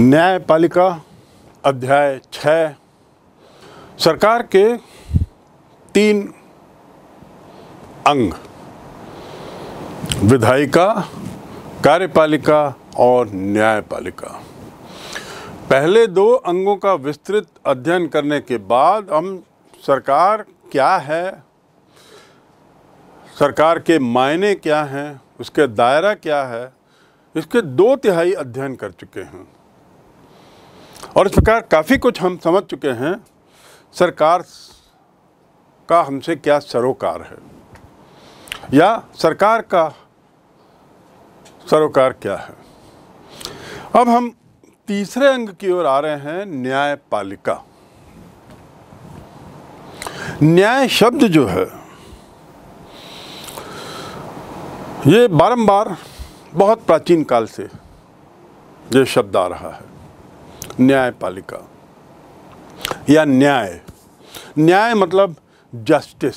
न्यायपालिका अध्याय छ सरकार के तीन अंग विधायिका कार्यपालिका और न्यायपालिका पहले दो अंगों का विस्तृत अध्ययन करने के बाद हम सरकार क्या है सरकार के मायने क्या हैं उसके दायरा क्या है इसके दो तिहाई अध्ययन कर चुके हैं और इस प्रकार काफ़ी कुछ हम समझ चुके हैं सरकार का हमसे क्या सरोकार है या सरकार का सरोकार क्या है अब हम तीसरे अंग की ओर आ रहे हैं न्यायपालिका न्याय शब्द जो है ये बारंबार बहुत प्राचीन काल से ये शब्द आ रहा है न्यायपालिका या न्याय न्याय मतलब जस्टिस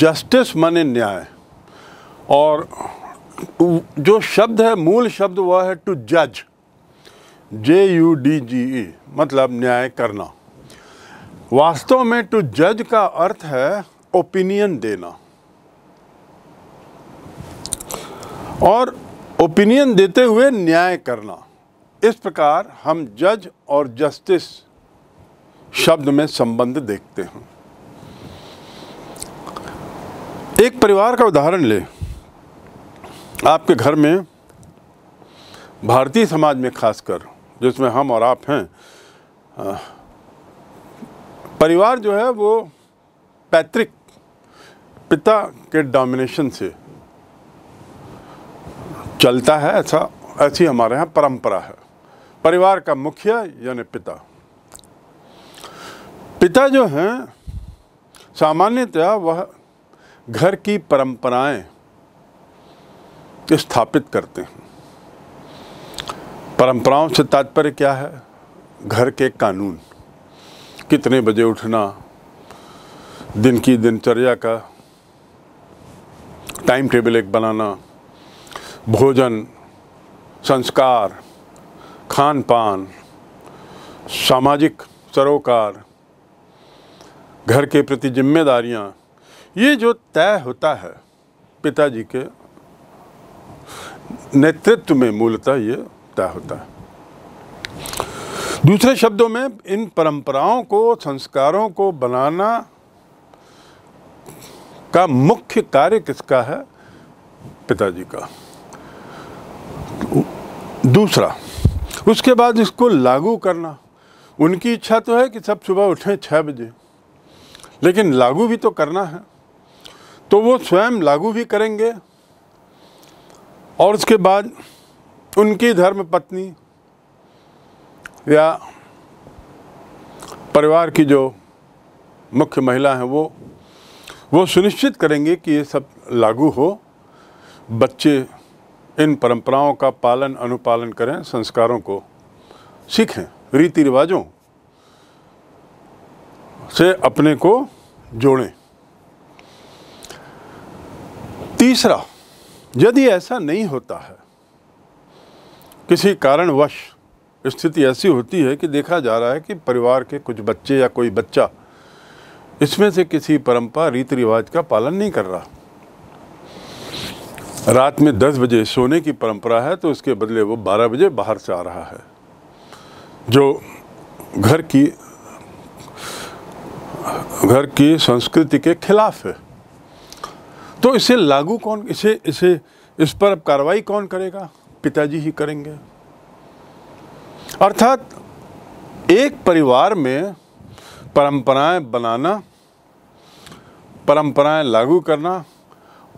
जस्टिस माने न्याय और जो शब्द है मूल शब्द वह है टू जज जे यू डी जी ई मतलब न्याय करना वास्तव में टू जज का अर्थ है ओपिनियन देना और ओपिनियन देते हुए न्याय करना इस प्रकार हम जज और जस्टिस शब्द में संबंध देखते हैं एक परिवार का उदाहरण ले आपके घर में भारतीय समाज में खासकर जिसमें हम और आप हैं परिवार जो है वो पैतृक पिता के डोमिनेशन से चलता है ऐसा ऐसी हमारे यहाँ परंपरा है परिवार का मुखिया यानी पिता पिता जो हैं सामान्यतया वह घर की परंपराएं स्थापित करते हैं परंपराओं से तात्पर्य क्या है घर के कानून कितने बजे उठना दिन की दिनचर्या का टाइम टेबल एक बनाना भोजन संस्कार खान पान सामाजिक सरोकार घर के प्रति जिम्मेदारियाँ ये जो तय होता है पिताजी के नेतृत्व में मूलतः ये तय होता है दूसरे शब्दों में इन परंपराओं को संस्कारों को बनाना का मुख्य कार्य किसका है पिताजी का दूसरा उसके बाद इसको लागू करना उनकी इच्छा तो है कि सब सुबह उठें छः बजे लेकिन लागू भी तो करना है तो वो स्वयं लागू भी करेंगे और उसके बाद उनकी धर्म पत्नी या परिवार की जो मुख्य महिला हैं वो वो सुनिश्चित करेंगे कि ये सब लागू हो बच्चे इन परंपराओं का पालन अनुपालन करें संस्कारों को सीखें रीति रिवाजों से अपने को जोड़ें तीसरा यदि ऐसा नहीं होता है किसी कारणवश स्थिति ऐसी होती है कि देखा जा रहा है कि परिवार के कुछ बच्चे या कोई बच्चा इसमें से किसी परंपरा रीति रिवाज का पालन नहीं कर रहा रात में दस बजे सोने की परंपरा है तो उसके बदले वो बारह बजे बाहर से आ रहा है जो घर की घर की संस्कृति के खिलाफ है तो इसे लागू कौन इसे इसे इस पर अब कार्रवाई कौन करेगा पिताजी ही करेंगे अर्थात एक परिवार में परंपराएं बनाना परंपराएं लागू करना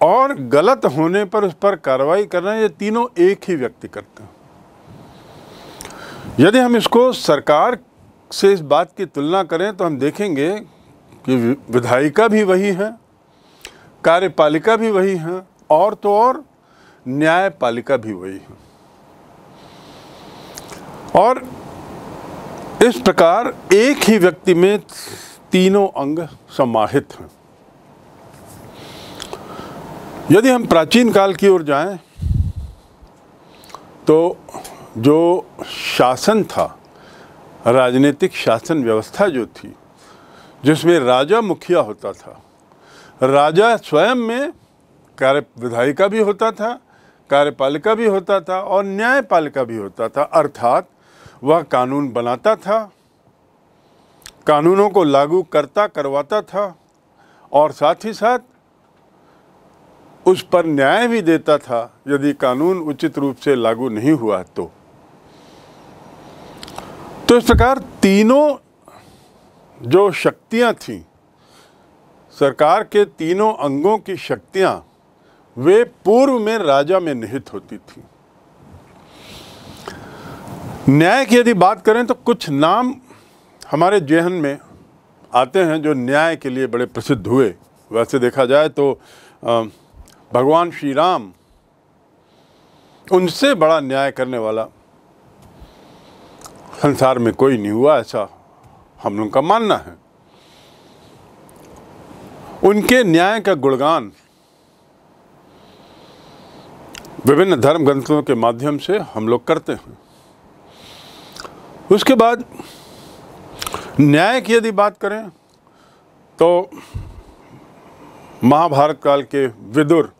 और गलत होने पर उस पर कार्रवाई करना ये तीनों एक ही व्यक्ति करते हैं यदि हम इसको सरकार से इस बात की तुलना करें तो हम देखेंगे कि विधायिका भी वही है कार्यपालिका भी वही है और तो और न्यायपालिका भी वही है और इस प्रकार एक ही व्यक्ति में तीनों अंग समाहित हैं यदि हम प्राचीन काल की ओर जाएं तो जो शासन था राजनीतिक शासन व्यवस्था जो थी जिसमें राजा मुखिया होता था राजा स्वयं में कार्य विधायिका भी होता था कार्यपालिका भी होता था और न्यायपालिका भी होता था अर्थात वह कानून बनाता था कानूनों को लागू करता करवाता था और साथ ही साथ उस पर न्याय भी देता था यदि कानून उचित रूप से लागू नहीं हुआ तो तो इस प्रकार तीनों जो शक्तियां थीं सरकार के तीनों अंगों की शक्तियां वे पूर्व में राजा में निहित होती थी न्याय की यदि बात करें तो कुछ नाम हमारे जेहन में आते हैं जो न्याय के लिए बड़े प्रसिद्ध हुए वैसे देखा जाए तो आ, भगवान श्री राम उनसे बड़ा न्याय करने वाला संसार में कोई नहीं हुआ ऐसा हम लोग का मानना है उनके न्याय का गुणगान विभिन्न धर्म ग्रंथों के माध्यम से हम लोग करते हैं उसके बाद न्याय की यदि बात करें तो महाभारत काल के विदुर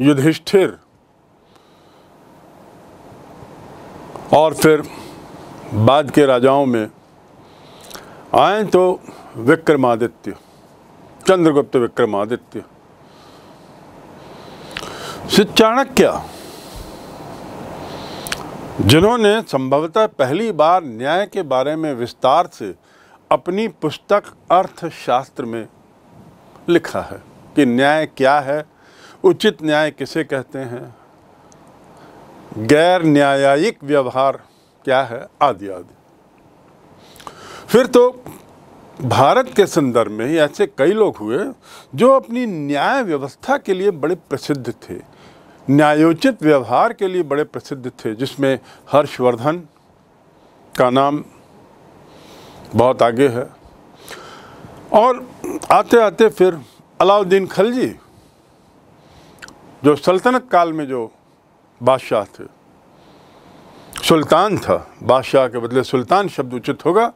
युधिष्ठिर और फिर बाद के राजाओं में आए तो विक्रमादित्य चंद्रगुप्त विक्रमादित्य से चाणक्य जिन्होंने संभवतः पहली बार न्याय के बारे में विस्तार से अपनी पुस्तक अर्थशास्त्र में लिखा है कि न्याय क्या है उचित न्याय किसे कहते हैं गैर न्यायिक व्यवहार क्या है आदि आदि फिर तो भारत के संदर्भ में ही ऐसे कई लोग हुए जो अपनी न्याय व्यवस्था के लिए बड़े प्रसिद्ध थे न्यायोचित व्यवहार के लिए बड़े प्रसिद्ध थे जिसमें हर्षवर्धन का नाम बहुत आगे है और आते आते फिर अलाउद्दीन खलजी जो सल्तनत काल में जो बादशाह थे सुल्तान था बादशाह के बदले सुल्तान शब्द उचित होगा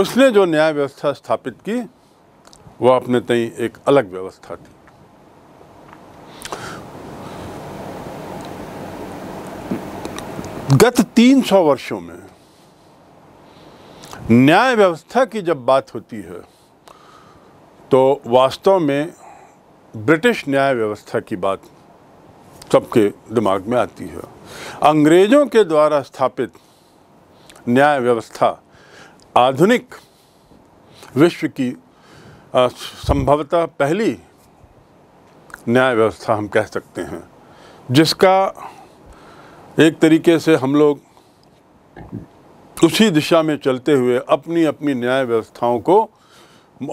उसने जो न्याय व्यवस्था स्थापित की वो अपने तई एक अलग व्यवस्था थी गत 300 वर्षों में न्याय व्यवस्था की जब बात होती है तो वास्तव में ब्रिटिश न्याय व्यवस्था की बात सबके दिमाग में आती है अंग्रेज़ों के द्वारा स्थापित न्याय व्यवस्था आधुनिक विश्व की संभवतः पहली न्याय व्यवस्था हम कह सकते हैं जिसका एक तरीके से हम लोग उसी दिशा में चलते हुए अपनी अपनी न्याय व्यवस्थाओं को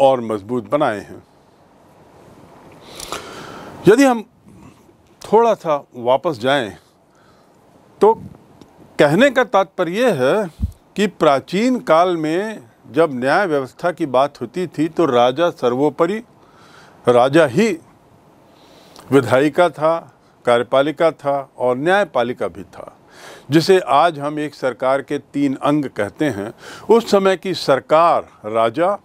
और मजबूत बनाए हैं यदि हम थोड़ा सा वापस जाएं तो कहने का तात्पर्य है कि प्राचीन काल में जब न्याय व्यवस्था की बात होती थी तो राजा सर्वोपरि राजा ही विधायिका था कार्यपालिका था और न्यायपालिका भी था जिसे आज हम एक सरकार के तीन अंग कहते हैं उस समय की सरकार राजा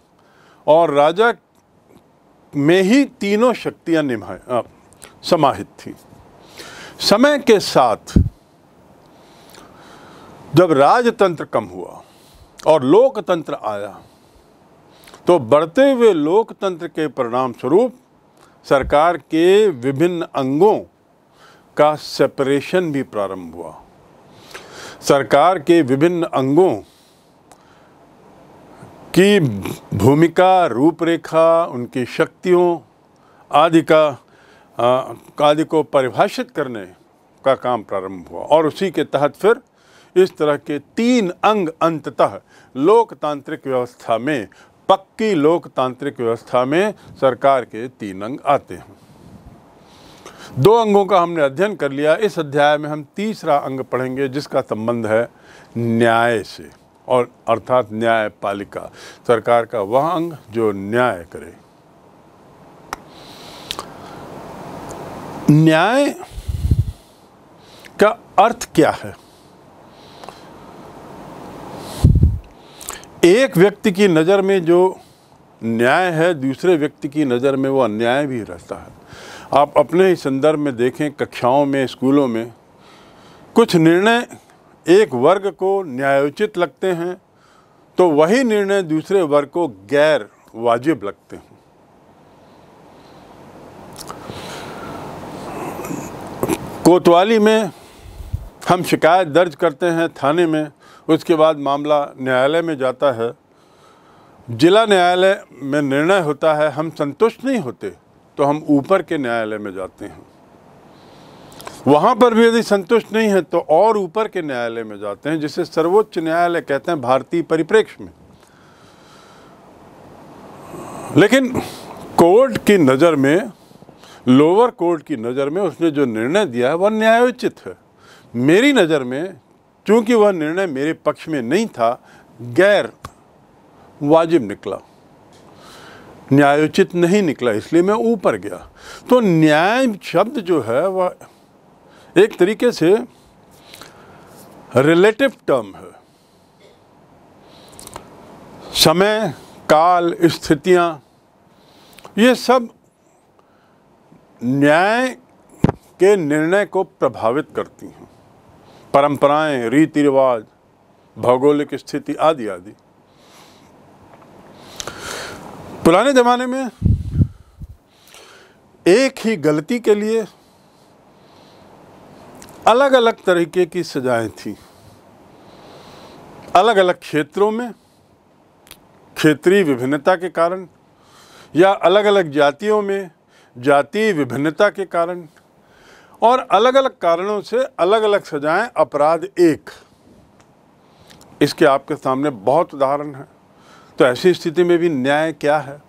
और राजा में ही तीनों शक्तियां निमाह समाहित थी समय के साथ जब राजतंत्र कम हुआ और लोकतंत्र आया तो बढ़ते हुए लोकतंत्र के परिणाम स्वरूप सरकार के विभिन्न अंगों का सेपरेशन भी प्रारंभ हुआ सरकार के विभिन्न अंगों की भूमिका रूपरेखा उनकी शक्तियों आदि का आदि को परिभाषित करने का काम प्रारंभ हुआ और उसी के तहत फिर इस तरह के तीन अंग अंततः लोकतांत्रिक व्यवस्था में पक्की लोकतांत्रिक व्यवस्था में सरकार के तीन अंग आते हैं दो अंगों का हमने अध्ययन कर लिया इस अध्याय में हम तीसरा अंग पढ़ेंगे जिसका संबंध है न्याय से और अर्थात न्यायपालिका सरकार का वह अंग जो न्याय करे न्याय का अर्थ क्या है एक व्यक्ति की नज़र में जो न्याय है दूसरे व्यक्ति की नज़र में वो अन्याय भी रहता है आप अपने ही संदर्भ में देखें कक्षाओं में स्कूलों में कुछ निर्णय एक वर्ग को न्यायोचित लगते हैं तो वही निर्णय दूसरे वर्ग को गैर वाजिब लगते हैं कोतवाली में हम शिकायत दर्ज करते हैं थाने में उसके बाद मामला न्यायालय में जाता है जिला न्यायालय में निर्णय होता है हम संतुष्ट नहीं होते तो हम ऊपर के न्यायालय में जाते हैं वहाँ पर भी यदि संतुष्ट नहीं है तो और ऊपर के न्यायालय में जाते हैं जिसे सर्वोच्च न्यायालय कहते हैं भारतीय परिप्रेक्ष्य में लेकिन कोर्ट की नज़र में लोअर कोर्ट की नज़र में उसने जो निर्णय दिया है वह न्यायोचित है मेरी नज़र में चूंकि वह निर्णय मेरे पक्ष में नहीं था गैर वाजिब निकला न्यायोचित नहीं निकला इसलिए मैं ऊपर गया तो न्याय शब्द जो है वह एक तरीके से रिलेटिव टर्म है समय काल स्थितियां ये सब न्याय के निर्णय को प्रभावित करती हैं परंपराएं रीति रिवाज भौगोलिक स्थिति आदि आदि पुराने ज़माने में एक ही गलती के लिए अलग अलग तरीके की सजाएं थी अलग अलग क्षेत्रों में क्षेत्रीय विभिन्नता के कारण या अलग अलग जातियों में जातीय विभिन्नता के कारण और अलग अलग कारणों से अलग अलग सजाएं अपराध एक इसके आपके सामने बहुत उदाहरण हैं तो ऐसी स्थिति में भी न्याय क्या है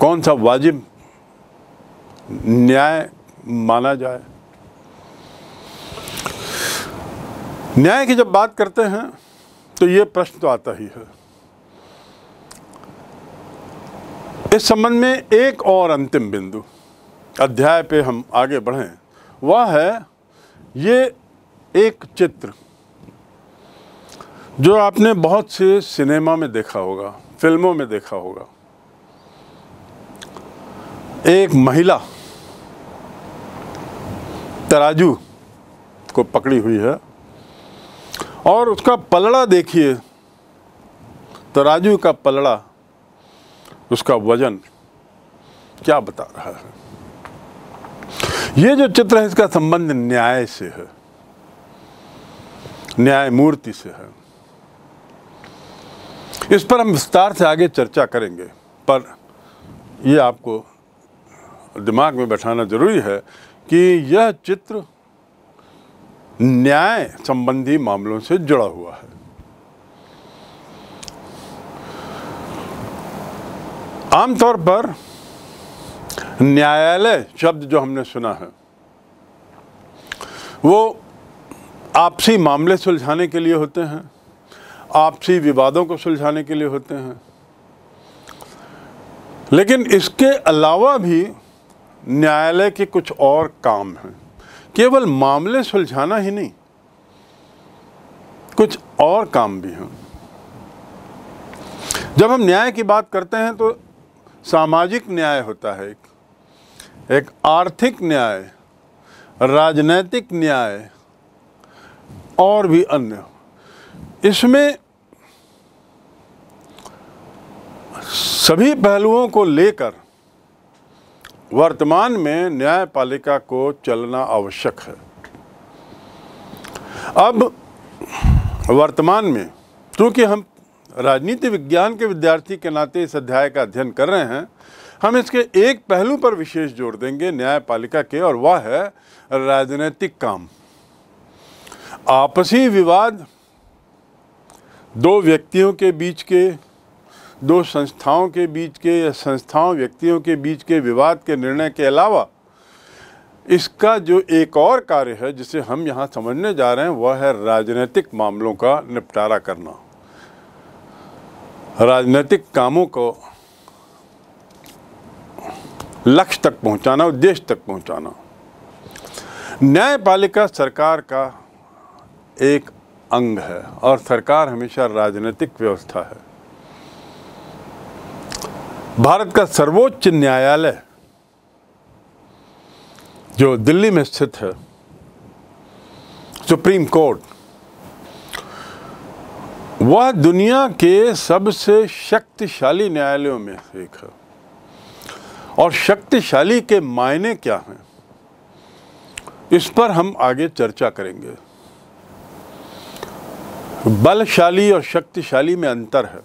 कौन सा वाजिब न्याय माना जाए न्याय की जब बात करते हैं तो ये प्रश्न तो आता ही है इस संबंध में एक और अंतिम बिंदु अध्याय पे हम आगे बढ़ें वह है ये एक चित्र जो आपने बहुत से सिनेमा में देखा होगा फिल्मों में देखा होगा एक महिला तराजू को पकड़ी हुई है और उसका पलड़ा देखिए तराजू का पलड़ा उसका वजन क्या बता रहा है ये जो चित्र है इसका संबंध न्याय से है न्यायमूर्ति से है इस पर हम विस्तार से आगे चर्चा करेंगे पर ये आपको दिमाग में बैठाना ज़रूरी है कि यह चित्र न्याय संबंधी मामलों से जुड़ा हुआ है आमतौर पर न्यायालय शब्द जो हमने सुना है वो आपसी मामले सुलझाने के लिए होते हैं आपसी विवादों को सुलझाने के लिए होते हैं लेकिन इसके अलावा भी न्यायालय के कुछ और काम हैं केवल मामले सुलझाना ही नहीं कुछ और काम भी हैं जब हम न्याय की बात करते हैं तो सामाजिक न्याय होता है एक एक आर्थिक न्याय राजनैतिक न्याय और भी अन्य इसमें सभी पहलुओं को लेकर वर्तमान में न्यायपालिका को चलना आवश्यक है अब वर्तमान में क्योंकि हम राजनीति विज्ञान के विद्यार्थी के नाते इस अध्याय का अध्ययन कर रहे हैं हम इसके एक पहलू पर विशेष जोर देंगे न्यायपालिका के और वह है राजनीतिक काम आपसी विवाद दो व्यक्तियों के बीच के दो संस्थाओं के बीच के या संस्थाओं व्यक्तियों के बीच के विवाद के निर्णय के अलावा इसका जो एक और कार्य है जिसे हम यहाँ समझने जा रहे हैं वह है राजनीतिक मामलों का निपटारा करना राजनीतिक कामों को लक्ष्य तक पहुँचाना उद्देश्य तक पहुँचाना न्यायपालिका सरकार का एक अंग है और सरकार हमेशा राजनीतिक व्यवस्था है भारत का सर्वोच्च न्यायालय जो दिल्ली में स्थित है सुप्रीम कोर्ट वह दुनिया के सबसे शक्तिशाली न्यायालयों में एक है और शक्तिशाली के मायने क्या हैं इस पर हम आगे चर्चा करेंगे बलशाली और शक्तिशाली में अंतर है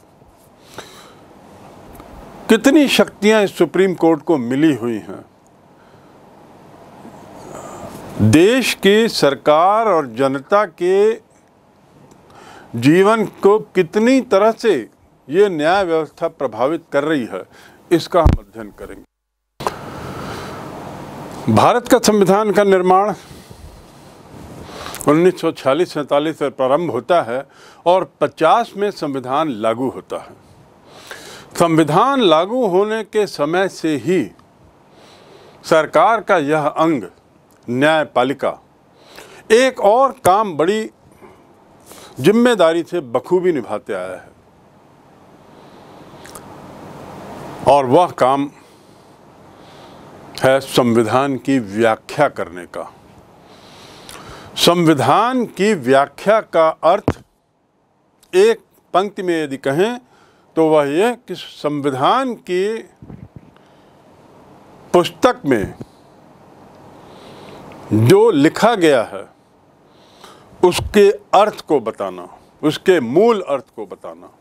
कितनी शक्तियां इस सुप्रीम कोर्ट को मिली हुई हैं देश की सरकार और जनता के जीवन को कितनी तरह से ये न्याय व्यवस्था प्रभावित कर रही है इसका हम अध्ययन करेंगे भारत का संविधान का निर्माण 1946 सौ सैंतालीस में प्रारंभ होता है और 50 में संविधान लागू होता है संविधान लागू होने के समय से ही सरकार का यह अंग न्यायपालिका एक और काम बड़ी जिम्मेदारी से बखूबी निभाते आया है और वह काम है संविधान की व्याख्या करने का संविधान की व्याख्या का अर्थ एक पंक्ति में यदि कहें तो वह ये कि संविधान की पुस्तक में जो लिखा गया है उसके अर्थ को बताना उसके मूल अर्थ को बताना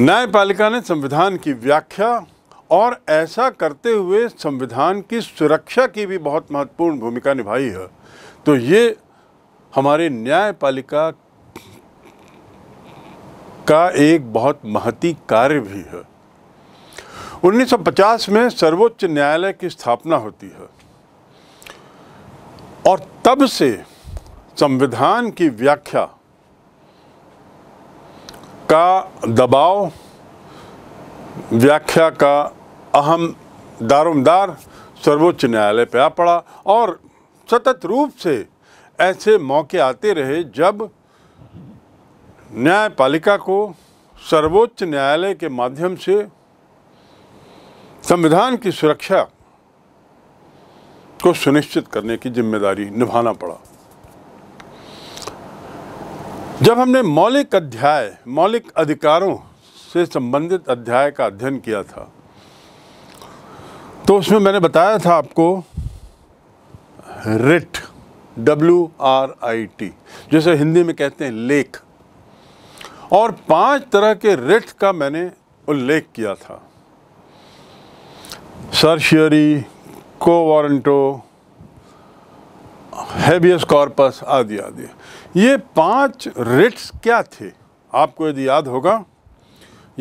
न्यायपालिका ने संविधान की व्याख्या और ऐसा करते हुए संविधान की सुरक्षा की भी बहुत महत्वपूर्ण भूमिका निभाई है तो ये हमारे न्यायपालिका का एक बहुत महती कार्य भी है 1950 में सर्वोच्च न्यायालय की स्थापना होती है और तब से संविधान की व्याख्या का दबाव व्याख्या का अहम दारोमदार सर्वोच्च न्यायालय पे आ पड़ा और सतत रूप से ऐसे मौके आते रहे जब न्यायपालिका को सर्वोच्च न्यायालय के माध्यम से संविधान की सुरक्षा को सुनिश्चित करने की जिम्मेदारी निभाना पड़ा जब हमने मौलिक अध्याय मौलिक अधिकारों से संबंधित अध्याय का अध्ययन किया था तो उसमें मैंने बताया था आपको writ W R I T जैसे हिंदी में कहते हैं लेख और पांच तरह के रिट का मैंने उल्लेख किया था सरशियरी को वारंटो हैबियस कॉर्पस आदि आदि ये पांच रिट्स क्या थे आपको यदि याद होगा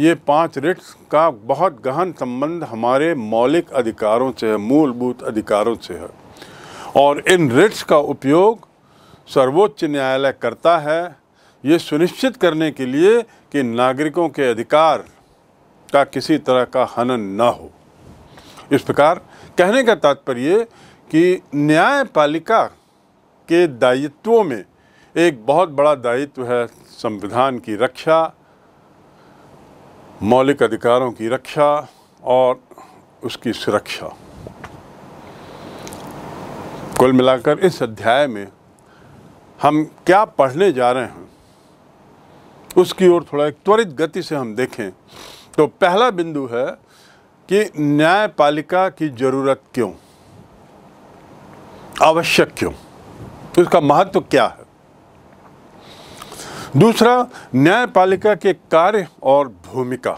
ये पांच रिट्स का बहुत गहन संबंध हमारे मौलिक अधिकारों से है मूलभूत अधिकारों से है और इन रिट्स का उपयोग सर्वोच्च न्यायालय करता है ये सुनिश्चित करने के लिए कि नागरिकों के अधिकार का किसी तरह का हनन ना हो इस प्रकार कहने का तात्पर्य कि न्यायपालिका के दायित्वों में एक बहुत बड़ा दायित्व है संविधान की रक्षा मौलिक अधिकारों की रक्षा और उसकी सुरक्षा कुल मिलाकर इस अध्याय में हम क्या पढ़ने जा रहे हैं उसकी ओर थोड़ा एक त्वरित गति से हम देखें तो पहला बिंदु है कि न्यायपालिका की ज़रूरत क्यों आवश्यक क्यों उसका तो महत्व क्या है दूसरा न्यायपालिका के कार्य और भूमिका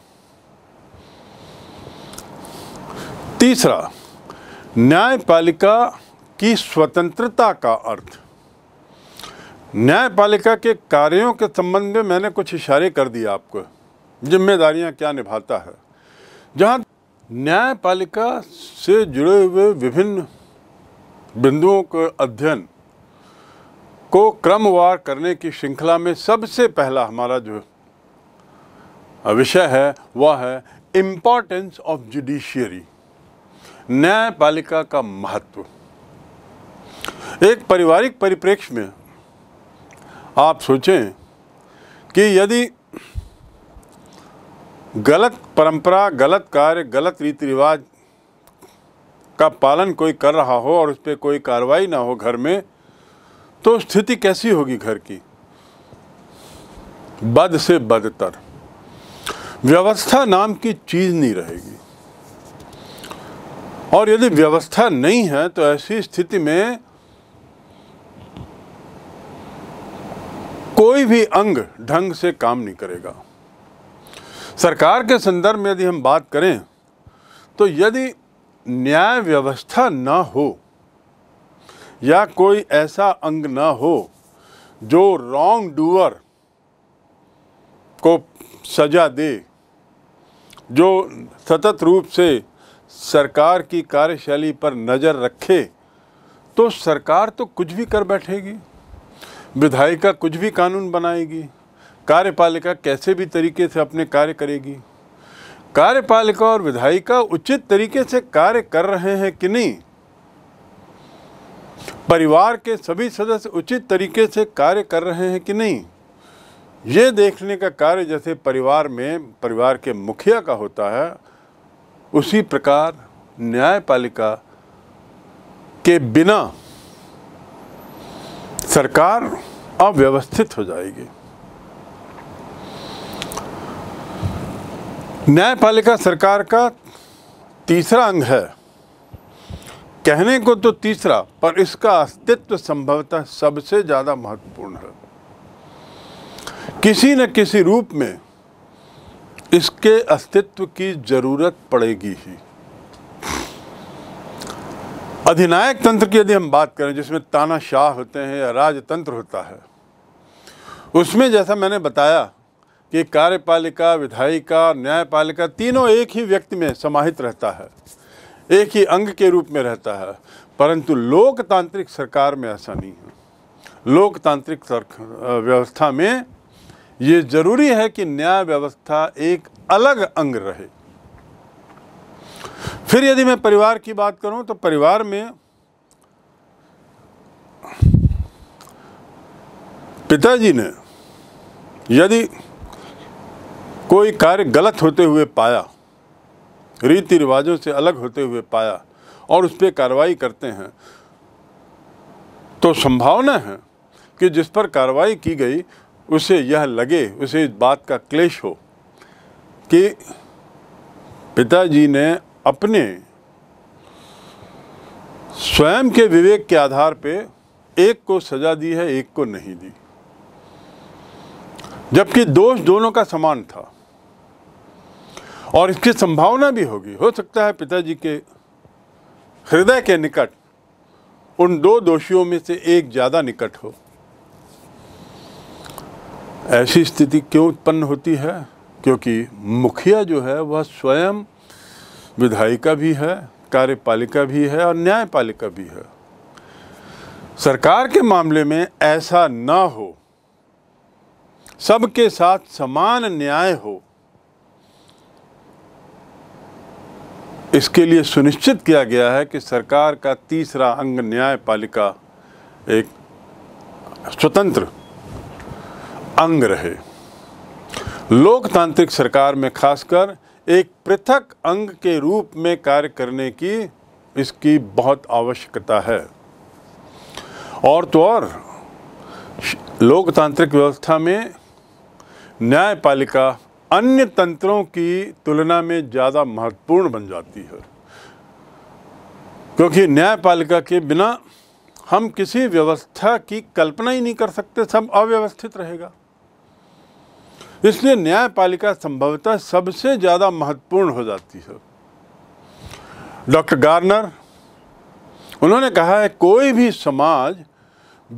तीसरा न्यायपालिका की स्वतंत्रता का अर्थ न्यायपालिका के कार्यों के संबंध में मैंने कुछ इशारे कर दिए आपको जिम्मेदारियां क्या निभाता है जहां न्यायपालिका से जुड़े हुए विभिन्न बिंदुओं के अध्ययन को क्रमवार करने की श्रृंखला में सबसे पहला हमारा जो विषय है वह है इम्पॉर्टेंस ऑफ जुडिशियरी न्यायपालिका का महत्व एक पारिवारिक परिप्रेक्ष्य में आप सोचें कि यदि गलत परंपरा गलत कार्य गलत रीति रिवाज का पालन कोई कर रहा हो और उस पर कोई कार्रवाई ना हो घर में तो स्थिति कैसी होगी घर की बद से बदतर व्यवस्था नाम की चीज़ नहीं रहेगी और यदि व्यवस्था नहीं है तो ऐसी स्थिति में कोई भी अंग ढंग से काम नहीं करेगा सरकार के संदर्भ में यदि हम बात करें तो यदि न्याय व्यवस्था ना हो या कोई ऐसा अंग ना हो जो रॉन्ग डूअर को सजा दे जो सतत रूप से सरकार की कार्यशैली पर नज़र रखे तो सरकार तो कुछ भी कर बैठेगी विधायिका कुछ भी कानून बनाएगी कार्यपालिका कैसे भी तरीके से अपने कार्य करेगी कार्यपालिका और विधायिका उचित तरीके से कार्य कर रहे हैं कि नहीं परिवार के सभी सदस्य उचित तरीके से कार्य कर रहे हैं कि नहीं ये देखने का कार्य जैसे परिवार में परिवार के मुखिया का होता है उसी प्रकार न्यायपालिका के बिना सरकार अव्यवस्थित हो जाएगी न्यायपालिका सरकार का तीसरा अंग है कहने को तो तीसरा पर इसका अस्तित्व संभवतः सबसे ज़्यादा महत्वपूर्ण है किसी न किसी रूप में इसके अस्तित्व की ज़रूरत पड़ेगी ही अधिनायक तंत्र की यदि हम बात करें जिसमें ताना शाह होते हैं या राजतंत्र होता है उसमें जैसा मैंने बताया कि कार्यपालिका विधायिका न्यायपालिका तीनों एक ही व्यक्ति में समाहित रहता है एक ही अंग के रूप में रहता है परंतु लोकतांत्रिक सरकार में ऐसा नहीं है लोकतांत्रिक व्यवस्था में ये ज़रूरी है कि न्याय व्यवस्था एक अलग अंग रहे फिर यदि मैं परिवार की बात करूं तो परिवार में पिताजी ने यदि कोई कार्य गलत होते हुए पाया रीति रिवाजों से अलग होते हुए पाया और उस पर कार्रवाई करते हैं तो संभावना है कि जिस पर कार्रवाई की गई उसे यह लगे उसे इस बात का क्लेश हो कि पिताजी ने अपने स्वयं के विवेक के आधार पे एक को सजा दी है एक को नहीं दी जबकि दोष दोनों का समान था और इसकी संभावना भी होगी हो सकता है पिताजी के हृदय के निकट उन दो दोषियों में से एक ज़्यादा निकट हो ऐसी स्थिति क्यों उत्पन्न होती है क्योंकि मुखिया जो है वह स्वयं विधायिका भी है कार्यपालिका भी है और न्यायपालिका भी है सरकार के मामले में ऐसा ना हो सबके साथ समान न्याय हो इसके लिए सुनिश्चित किया गया है कि सरकार का तीसरा अंग न्यायपालिका एक स्वतंत्र अंग रहे लोकतांत्रिक सरकार में खासकर एक पृथक अंग के रूप में कार्य करने की इसकी बहुत आवश्यकता है और तो और लोकतांत्रिक व्यवस्था में न्यायपालिका अन्य तंत्रों की तुलना में ज़्यादा महत्वपूर्ण बन जाती है क्योंकि न्यायपालिका के बिना हम किसी व्यवस्था की कल्पना ही नहीं कर सकते सब अव्यवस्थित रहेगा इसलिए न्यायपालिका संभवतः सबसे ज़्यादा महत्वपूर्ण हो जाती है डॉक्टर गार्नर उन्होंने कहा है कोई भी समाज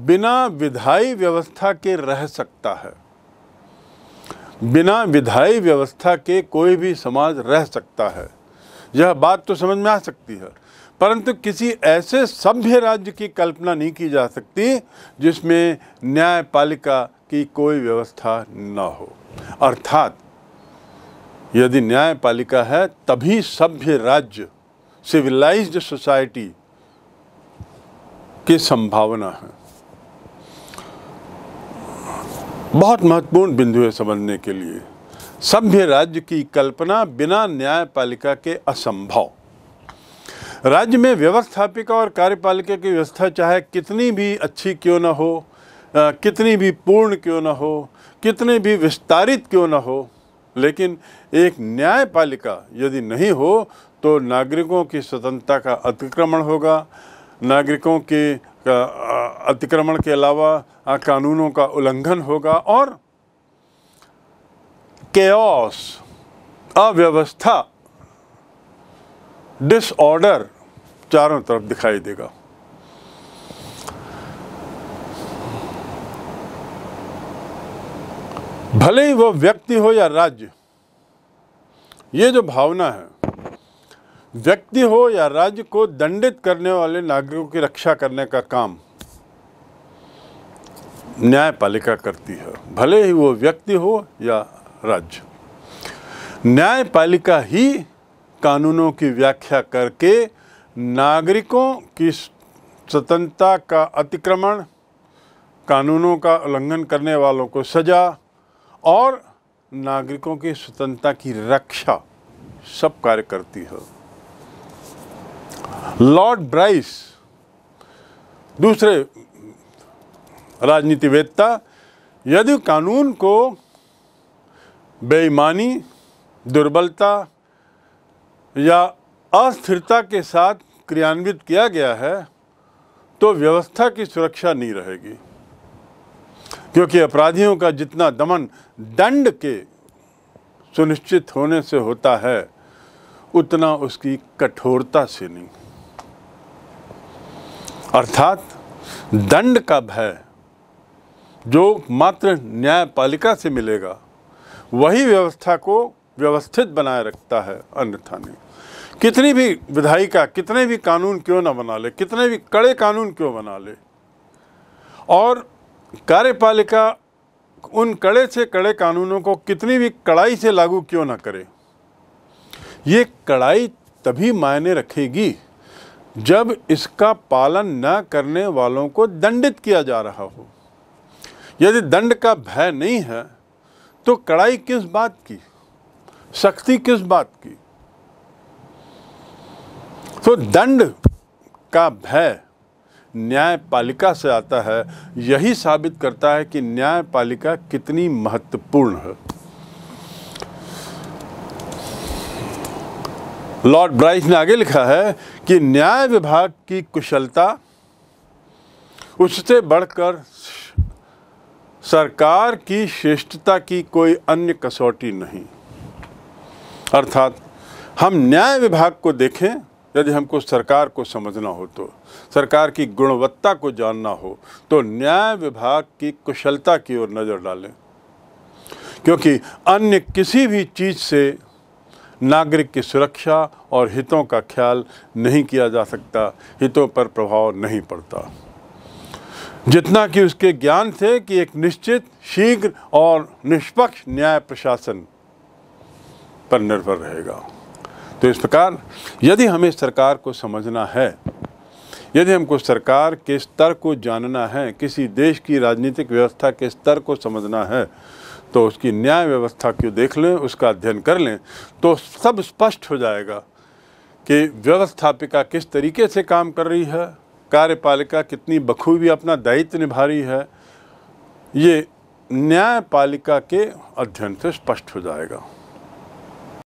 बिना विधायी व्यवस्था के रह सकता है बिना विधायी व्यवस्था के कोई भी समाज रह सकता है यह बात तो समझ में आ सकती है परंतु किसी ऐसे सभ्य राज्य की कल्पना नहीं की जा सकती जिसमें न्यायपालिका की कोई व्यवस्था न हो अर्थात यदि न्यायपालिका है तभी सभ्य राज्य सिविलाइज्ड सोसाइटी की संभावना है बहुत महत्वपूर्ण बिंदु है समझने के लिए सभ्य राज्य की कल्पना बिना न्यायपालिका के असंभव राज्य में व्यवस्थापिका और कार्यपालिका की व्यवस्था चाहे कितनी भी अच्छी क्यों न हो कितनी भी पूर्ण क्यों न हो कितने भी विस्तारित क्यों ना हो लेकिन एक न्यायपालिका यदि नहीं हो तो नागरिकों की स्वतंत्रता का अतिक्रमण होगा नागरिकों के अतिक्रमण के अलावा कानूनों का उल्लंघन होगा और केओस अव्यवस्था डिसऑर्डर चारों तरफ दिखाई देगा भले ही वह व्यक्ति हो या राज्य ये जो भावना है व्यक्ति हो या राज्य को दंडित करने वाले नागरिकों की रक्षा करने का काम न्यायपालिका करती है भले ही वो व्यक्ति हो या राज्य न्यायपालिका ही कानूनों की व्याख्या करके नागरिकों की स्वतंत्रता का अतिक्रमण कानूनों का उल्लंघन करने वालों को सज़ा और नागरिकों की स्वतंत्रता की रक्षा सब कार्य करती है लॉर्ड ब्राइस दूसरे राजनीतिवेदता यदि कानून को बेईमानी दुर्बलता या अस्थिरता के साथ क्रियान्वित किया गया है तो व्यवस्था की सुरक्षा नहीं रहेगी क्योंकि अपराधियों का जितना दमन दंड के सुनिश्चित होने से होता है उतना उसकी कठोरता से नहीं अर्थात दंड का भय जो मात्र न्यायपालिका से मिलेगा वही व्यवस्था को व्यवस्थित बनाए रखता है अन्यथा नहीं कितनी भी विधायिका कितने भी कानून क्यों ना बना ले कितने भी कड़े कानून क्यों बना ले और कार्यपालिका उन कड़े से कड़े कानूनों को कितनी भी कड़ाई से लागू क्यों ना करे ये कड़ाई तभी मायने रखेगी जब इसका पालन न करने वालों को दंडित किया जा रहा हो यदि दंड का भय नहीं है तो कड़ाई किस बात की सख्ती किस बात की तो दंड का भय न्यायपालिका से आता है यही साबित करता है कि न्यायपालिका कितनी महत्वपूर्ण है लॉर्ड ब्राइस ने आगे लिखा है कि न्याय विभाग की कुशलता उससे बढ़कर सरकार की श्रेष्ठता की कोई अन्य कसौटी नहीं अर्थात हम न्याय विभाग को देखें यदि हमको सरकार को समझना हो तो सरकार की गुणवत्ता को जानना हो तो न्याय विभाग की कुशलता की ओर नज़र डालें क्योंकि अन्य किसी भी चीज़ से नागरिक की सुरक्षा और हितों का ख्याल नहीं किया जा सकता हितों पर प्रभाव नहीं पड़ता जितना कि उसके ज्ञान थे कि एक निश्चित शीघ्र और निष्पक्ष न्याय प्रशासन पर निर्भर रहेगा तो इस प्रकार यदि हमें सरकार को समझना है यदि हमको सरकार के स्तर को जानना है किसी देश की राजनीतिक व्यवस्था के स्तर को समझना है तो उसकी न्याय व्यवस्था को देख लें उसका अध्ययन कर लें तो सब स्पष्ट हो जाएगा कि व्यवस्थापिका किस तरीके से काम कर रही है कार्यपालिका कितनी बखूबी अपना दायित्व निभा रही है ये न्यायपालिका के अध्ययन से स्पष्ट हो जाएगा